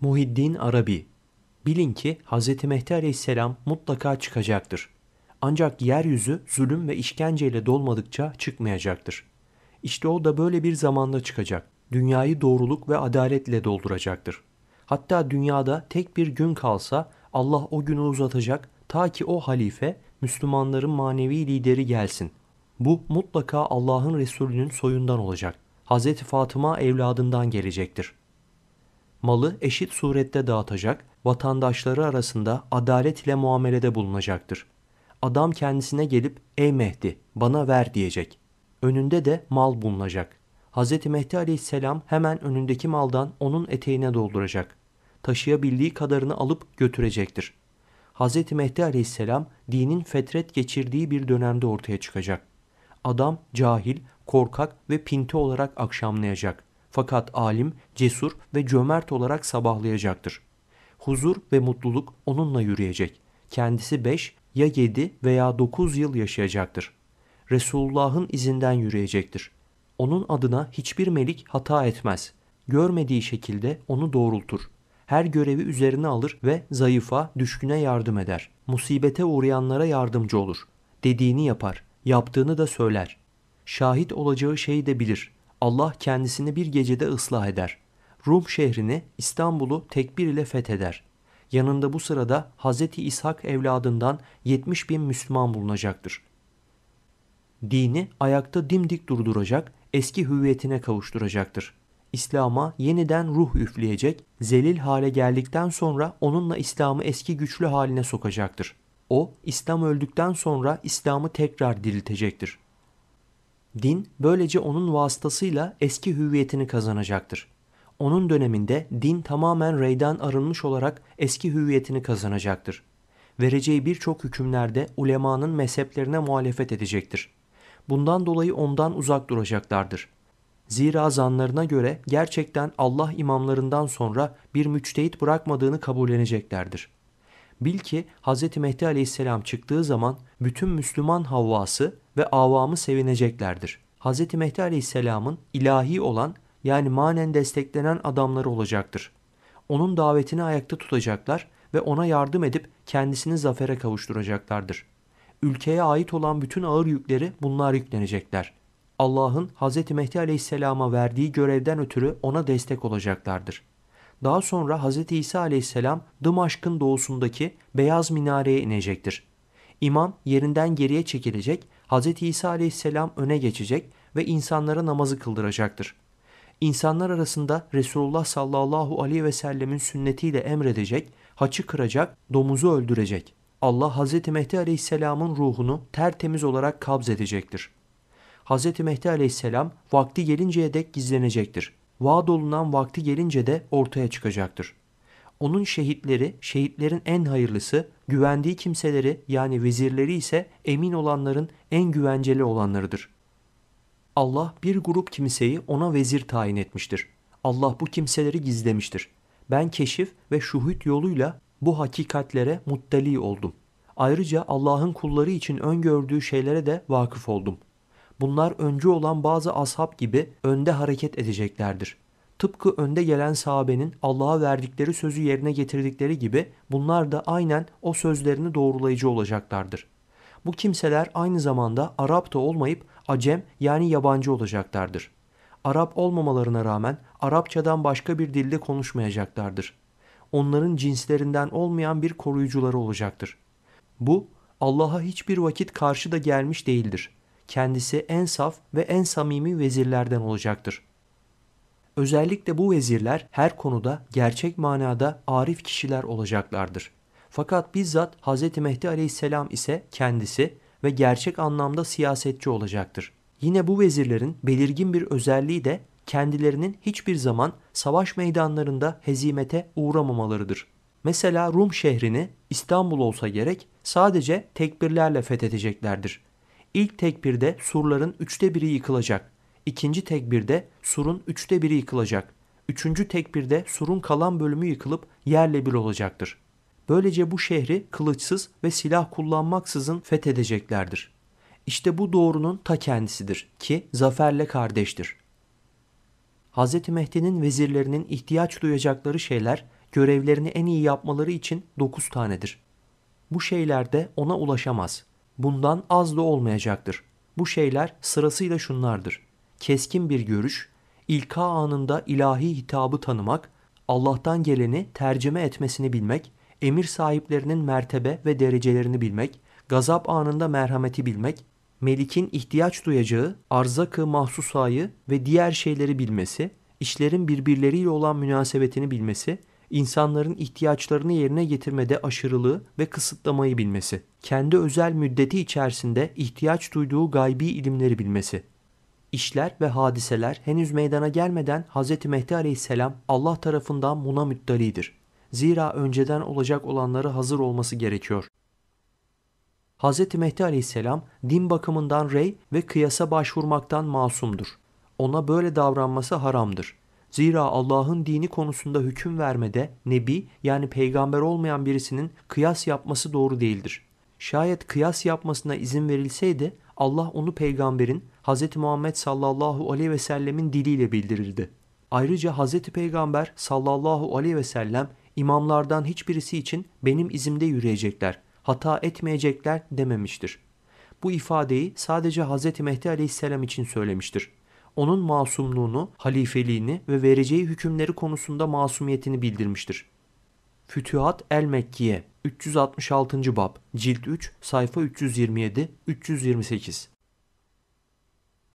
Muhiddin Arabi Bilin ki Hz. Mehdi aleyhisselam mutlaka çıkacaktır. Ancak yeryüzü zulüm ve işkenceyle dolmadıkça çıkmayacaktır. İşte o da böyle bir zamanda çıkacak. Dünyayı doğruluk ve adaletle dolduracaktır. Hatta dünyada tek bir gün kalsa Allah o günü uzatacak ta ki o halife Müslümanların manevi lideri gelsin. Bu mutlaka Allah'ın Resulü'nün soyundan olacak. Hz. Fatıma evladından gelecektir.'' malı eşit surette dağıtacak, vatandaşları arasında adalet ile muamelede bulunacaktır. Adam kendisine gelip ey Mehdi bana ver diyecek. Önünde de mal bulunacak. Hz. Mehdi aleyhisselam hemen önündeki maldan onun eteğine dolduracak. Taşıyabildiği kadarını alıp götürecektir. Hz. Mehdi aleyhisselam dinin fetret geçirdiği bir dönemde ortaya çıkacak. Adam cahil, korkak ve pinti olarak akşamlayacak. Fakat alim, cesur ve cömert olarak sabahlayacaktır. Huzur ve mutluluk onunla yürüyecek. Kendisi 5 ya 7 veya 9 yıl yaşayacaktır. Resulullah'ın izinden yürüyecektir. Onun adına hiçbir melik hata etmez. Görmediği şekilde onu doğrultur. Her görevi üzerine alır ve zayıfa, düşküne yardım eder. Musibete uğrayanlara yardımcı olur. Dediğini yapar, yaptığını da söyler. Şahit olacağı şeyi de bilir. Allah kendisini bir gecede ıslah eder. Rum şehrini, İstanbul'u tekbir ile fetheder. Yanında bu sırada Hz. İshak evladından 70 bin Müslüman bulunacaktır. Dini ayakta dimdik durduracak, eski hüviyetine kavuşturacaktır. İslam'a yeniden ruh üfleyecek, zelil hale geldikten sonra onunla İslam'ı eski güçlü haline sokacaktır. O, İslam öldükten sonra İslam'ı tekrar diriltecektir. Din böylece onun vasıtasıyla eski hüviyetini kazanacaktır. Onun döneminde din tamamen reyden arınmış olarak eski hüviyetini kazanacaktır. Vereceği birçok hükümlerde ulemanın mezheplerine muhalefet edecektir. Bundan dolayı ondan uzak duracaklardır. Zira zanlarına göre gerçekten Allah imamlarından sonra bir müçtehit bırakmadığını kabulleneceklerdir. Bil ki Hz. Mehdi aleyhisselam çıktığı zaman bütün Müslüman havvası ve avamı sevineceklerdir. Hz. Mehdi Aleyhisselam'ın ilahi olan yani manen desteklenen adamları olacaktır. Onun davetini ayakta tutacaklar ve ona yardım edip kendisini zafere kavuşturacaklardır. Ülkeye ait olan bütün ağır yükleri bunlar yüklenecekler. Allah'ın Hz. Mehdi Aleyhisselam'a verdiği görevden ötürü ona destek olacaklardır. Daha sonra Hz. İsa Aleyhisselam Dımaşk'ın doğusundaki beyaz minareye inecektir. İmam yerinden geriye çekilecek Hz. İsa aleyhisselam öne geçecek ve insanlara namazı kıldıracaktır. İnsanlar arasında Resulullah sallallahu aleyhi ve sellemin sünnetiyle emredecek, haçı kıracak, domuzu öldürecek. Allah Hz. Mehdi aleyhisselamın ruhunu tertemiz olarak kabz edecektir. Hz. Mehdi aleyhisselam vakti gelinceye dek gizlenecektir. Vaad olunan vakti gelince de ortaya çıkacaktır. Onun şehitleri, şehitlerin en hayırlısı, güvendiği kimseleri yani vezirleri ise emin olanların en güvenceli olanlarıdır. Allah bir grup kimseyi ona vezir tayin etmiştir. Allah bu kimseleri gizlemiştir. Ben keşif ve şuhut yoluyla bu hakikatlere muttali oldum. Ayrıca Allah'ın kulları için öngördüğü şeylere de vakıf oldum. Bunlar öncü olan bazı ashab gibi önde hareket edeceklerdir.'' Tıpkı önde gelen sahabenin Allah'a verdikleri sözü yerine getirdikleri gibi bunlar da aynen o sözlerini doğrulayıcı olacaklardır. Bu kimseler aynı zamanda Arap da olmayıp Acem yani yabancı olacaklardır. Arap olmamalarına rağmen Arapçadan başka bir dilde konuşmayacaklardır. Onların cinslerinden olmayan bir koruyucuları olacaktır. Bu Allah'a hiçbir vakit karşı da gelmiş değildir. Kendisi en saf ve en samimi vezirlerden olacaktır. Özellikle bu vezirler her konuda gerçek manada arif kişiler olacaklardır. Fakat bizzat Hz. Mehdi aleyhisselam ise kendisi ve gerçek anlamda siyasetçi olacaktır. Yine bu vezirlerin belirgin bir özelliği de kendilerinin hiçbir zaman savaş meydanlarında hezimete uğramamalarıdır. Mesela Rum şehrini İstanbul olsa gerek sadece tekbirlerle fethedeceklerdir. İlk tekbirde surların üçte biri yıkılacak İkinci tekbirde surun üçte biri yıkılacak. Üçüncü tekbirde surun kalan bölümü yıkılıp yerle bir olacaktır. Böylece bu şehri kılıçsız ve silah kullanmaksızın fethedeceklerdir. İşte bu doğrunun ta kendisidir ki zaferle kardeştir. Hz. Mehdi'nin vezirlerinin ihtiyaç duyacakları şeyler görevlerini en iyi yapmaları için dokuz tanedir. Bu şeyler de ona ulaşamaz. Bundan az da olmayacaktır. Bu şeyler sırasıyla şunlardır keskin bir görüş, ilka anında ilahi hitabı tanımak, Allah'tan geleni tercüme etmesini bilmek, emir sahiplerinin mertebe ve derecelerini bilmek, gazap anında merhameti bilmek, Melik'in ihtiyaç duyacağı arzakı mahsusayı ve diğer şeyleri bilmesi, işlerin birbirleriyle olan münasebetini bilmesi, insanların ihtiyaçlarını yerine getirmede aşırılığı ve kısıtlamayı bilmesi, kendi özel müddeti içerisinde ihtiyaç duyduğu gaybi ilimleri bilmesi, işler ve hadiseler henüz meydana gelmeden Hz. Mehdi aleyhisselam Allah tarafından buna müddalidir. Zira önceden olacak olanları hazır olması gerekiyor. Hz. Mehdi aleyhisselam din bakımından rey ve kıyasa başvurmaktan masumdur. Ona böyle davranması haramdır. Zira Allah'ın dini konusunda hüküm vermede nebi yani peygamber olmayan birisinin kıyas yapması doğru değildir. Şayet kıyas yapmasına izin verilseydi Allah onu peygamberin Hz. Muhammed sallallahu aleyhi ve sellemin diliyle bildirirdi. Ayrıca Hz. Peygamber sallallahu aleyhi ve sellem imamlardan hiçbirisi için benim izimde yürüyecekler, hata etmeyecekler dememiştir. Bu ifadeyi sadece Hz. Mehdi aleyhisselam için söylemiştir. Onun masumluğunu, halifeliğini ve vereceği hükümleri konusunda masumiyetini bildirmiştir. Fütühat el Mekkiye 366. Bab Cilt 3 Sayfa 327-328